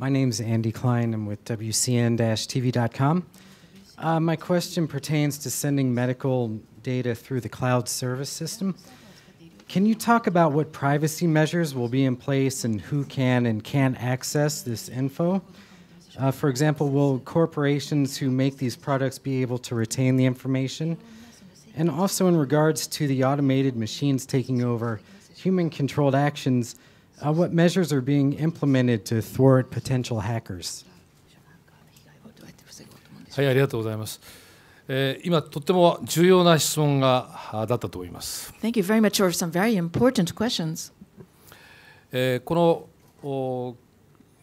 My name is Andy Klein. I'm with WCN-TV.com. Uh, my question pertains to sending medical data through the cloud service system. Can you talk about what privacy measures will be in place and who can and can't access this info? Uh, for example, will corporations who make these products be able to retain the information? And also, in regards to the automated machines taking over human controlled actions, Uh, what measures are being implemented to thwart potential hackers? はい、ありがとうございます。えー、今とても重要な質問がだったと思います。Thank you very much for some very important questions. えー、この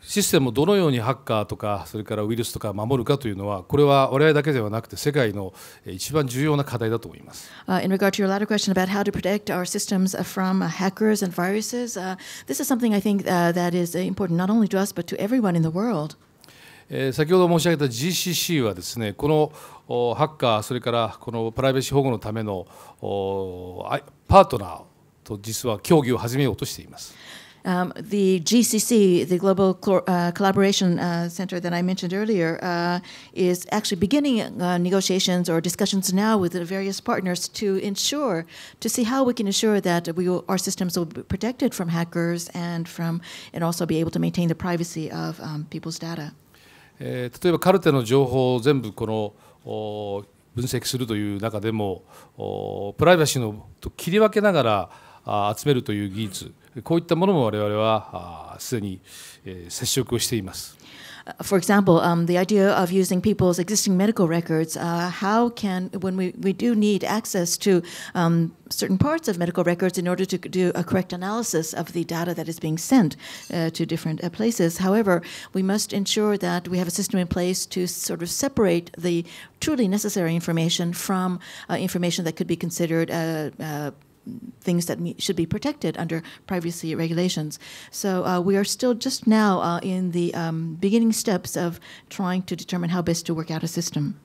システムをどのようにハッカーとかそれからウイルスとか守るかというのはこれは我々だけではなくて世界の一番重要な課題だと思います。Uh, in regard to your latter question about how to protect our systems from hackers and viruses,、uh, this is something I think、uh, that is important not only to us but to everyone in the world. 先ほど申し上げた GCC はですねこのハッカーそれからこのプライバシー保護のためのパートナーと実は協議を始めようとしています。Um, the GCC, the Global uh, Collaboration uh, Center that I mentioned earlier, uh, is actually beginning uh, negotiations or discussions now with the various partners to ensure, to see how we can ensure that we will, our systems will be protected from hackers and from, and also be able to maintain the privacy of um, people's data. えー、例えばカルテの情報を全部この分析するという中でもプライバシーのと切り分けながら集めるという技術こういったものも我々はすでに接触をしています。For example, um, the idea of using people's existing medical records, uh, how can, when we, we do need access to um, certain parts of medical records in order to do a correct analysis of the data that is being sent uh, to different uh, places. However, we must ensure that we have a system in place to sort of separate the truly necessary information from uh, information that could be considered uh, uh, things that should be protected under privacy regulations. So uh, we are still just now uh, in the um, beginning steps of trying to determine how best to work out a system.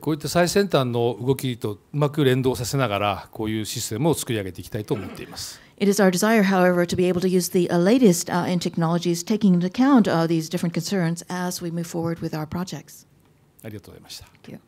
こういった最先端の動きとうまく連動させながら、こういうシステムを作り上げていきたいと思っています。It is our desire, however, to be able to use the uh, latest uh, in technologies, taking into account uh, these different concerns as we move forward with our projects. ありがとうございました。Thank you.